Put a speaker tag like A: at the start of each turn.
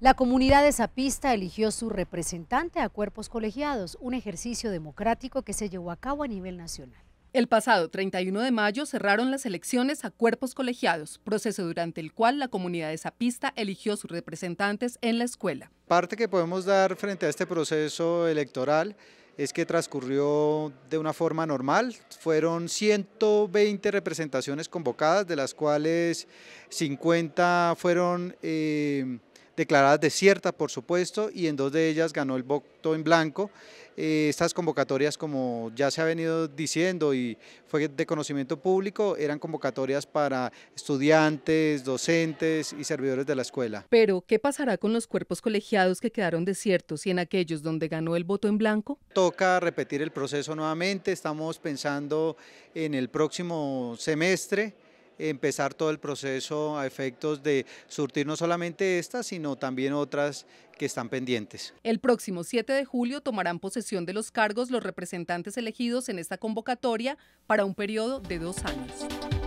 A: La comunidad de Zapista eligió su representante a cuerpos colegiados, un ejercicio democrático que se llevó a cabo a nivel nacional.
B: El pasado 31 de mayo cerraron las elecciones a cuerpos colegiados, proceso durante el cual la comunidad de Zapista eligió sus representantes
C: en la escuela. Parte que podemos dar frente a este proceso electoral es que transcurrió de una forma normal. Fueron 120 representaciones convocadas, de las cuales 50 fueron... Eh, declaradas desiertas, por supuesto, y en dos de ellas ganó el voto en blanco. Eh, estas convocatorias, como ya se ha venido diciendo y fue de conocimiento público, eran convocatorias para estudiantes, docentes y servidores de la escuela.
B: Pero, ¿qué pasará con los cuerpos colegiados que quedaron desiertos y en aquellos donde ganó el voto en blanco?
C: Toca repetir el proceso nuevamente, estamos pensando en el próximo semestre empezar todo el proceso a efectos de surtir no solamente estas, sino también otras que están pendientes.
B: El próximo 7 de julio tomarán posesión de los cargos los representantes elegidos en esta convocatoria para un periodo de dos años.